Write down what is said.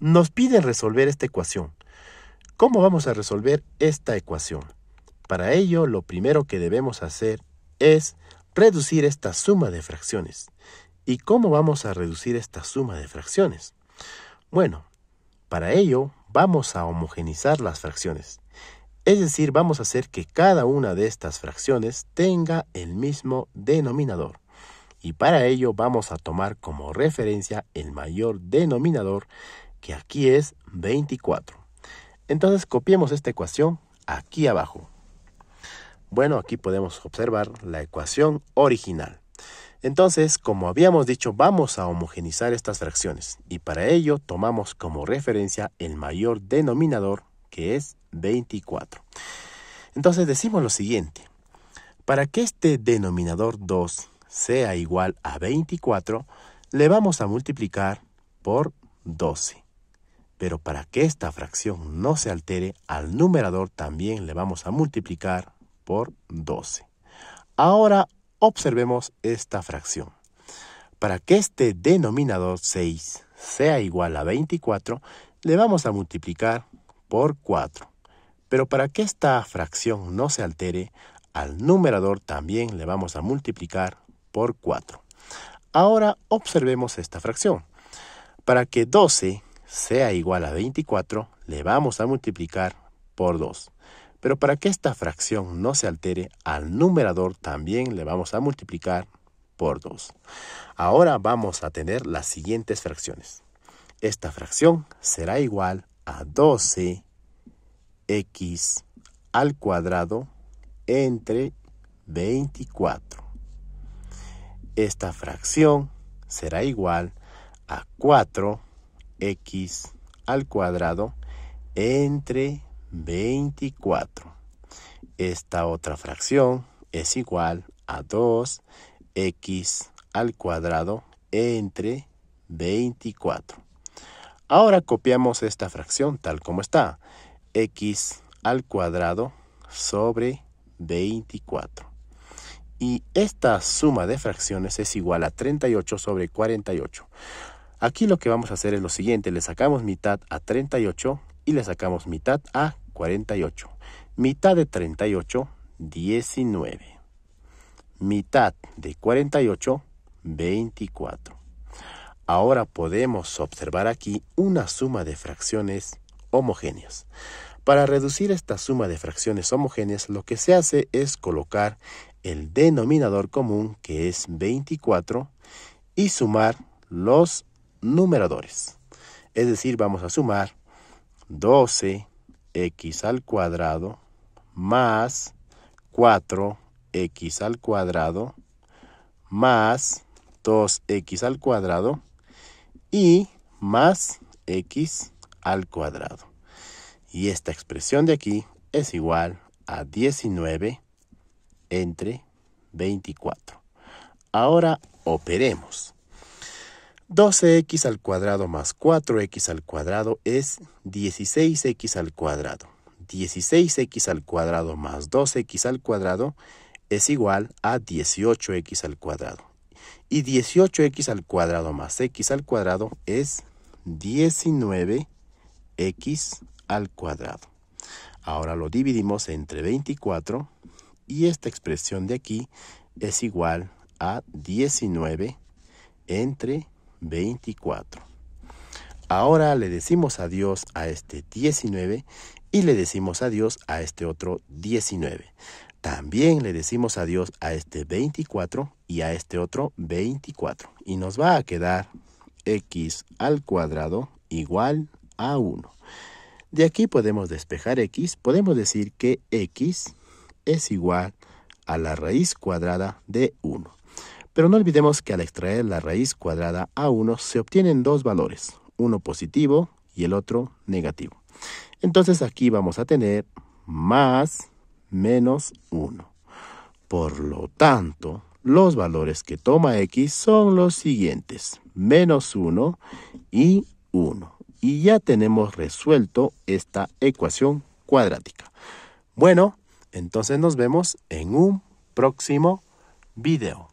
Nos piden resolver esta ecuación. ¿Cómo vamos a resolver esta ecuación? Para ello, lo primero que debemos hacer es reducir esta suma de fracciones. ¿Y cómo vamos a reducir esta suma de fracciones? Bueno, para ello vamos a homogenizar las fracciones. Es decir, vamos a hacer que cada una de estas fracciones tenga el mismo denominador. Y para ello vamos a tomar como referencia el mayor denominador que aquí es 24. Entonces copiemos esta ecuación aquí abajo. Bueno, aquí podemos observar la ecuación original. Entonces, como habíamos dicho, vamos a homogenizar estas fracciones y para ello tomamos como referencia el mayor denominador, que es 24. Entonces decimos lo siguiente, para que este denominador 2 sea igual a 24, le vamos a multiplicar por 12. Pero para que esta fracción no se altere, al numerador también le vamos a multiplicar por 12. Ahora observemos esta fracción. Para que este denominador 6 sea igual a 24, le vamos a multiplicar por 4. Pero para que esta fracción no se altere, al numerador también le vamos a multiplicar por 4. Ahora observemos esta fracción. Para que 12 sea igual a 24, le vamos a multiplicar por 2. Pero para que esta fracción no se altere, al numerador también le vamos a multiplicar por 2. Ahora vamos a tener las siguientes fracciones. Esta fracción será igual a 12x al cuadrado entre 24. Esta fracción será igual a 4 x al cuadrado entre 24. Esta otra fracción es igual a 2x al cuadrado entre 24. Ahora copiamos esta fracción tal como está. x al cuadrado sobre 24. Y esta suma de fracciones es igual a 38 sobre 48. Aquí lo que vamos a hacer es lo siguiente, le sacamos mitad a 38 y le sacamos mitad a 48. Mitad de 38, 19. Mitad de 48, 24. Ahora podemos observar aquí una suma de fracciones homogéneas. Para reducir esta suma de fracciones homogéneas, lo que se hace es colocar el denominador común, que es 24, y sumar los numeradores. Es decir, vamos a sumar 12x al cuadrado más 4x al cuadrado más 2x al cuadrado y más x al cuadrado. Y esta expresión de aquí es igual a 19 entre 24. Ahora operemos. 12x al cuadrado más 4x al cuadrado es 16x al cuadrado. 16x al cuadrado más 2x al cuadrado es igual a 18x al cuadrado. Y 18x al cuadrado más x al cuadrado es 19x al cuadrado. Ahora lo dividimos entre 24 y esta expresión de aquí es igual a 19 entre 24. Ahora le decimos adiós a este 19 y le decimos adiós a este otro 19. También le decimos adiós a este 24 y a este otro 24. Y nos va a quedar x al cuadrado igual a 1. De aquí podemos despejar x, podemos decir que x es igual a la raíz cuadrada de 1. Pero no olvidemos que al extraer la raíz cuadrada A1 se obtienen dos valores, uno positivo y el otro negativo. Entonces aquí vamos a tener más menos 1. Por lo tanto, los valores que toma x son los siguientes, menos 1 y 1. Y ya tenemos resuelto esta ecuación cuadrática. Bueno, entonces nos vemos en un próximo video.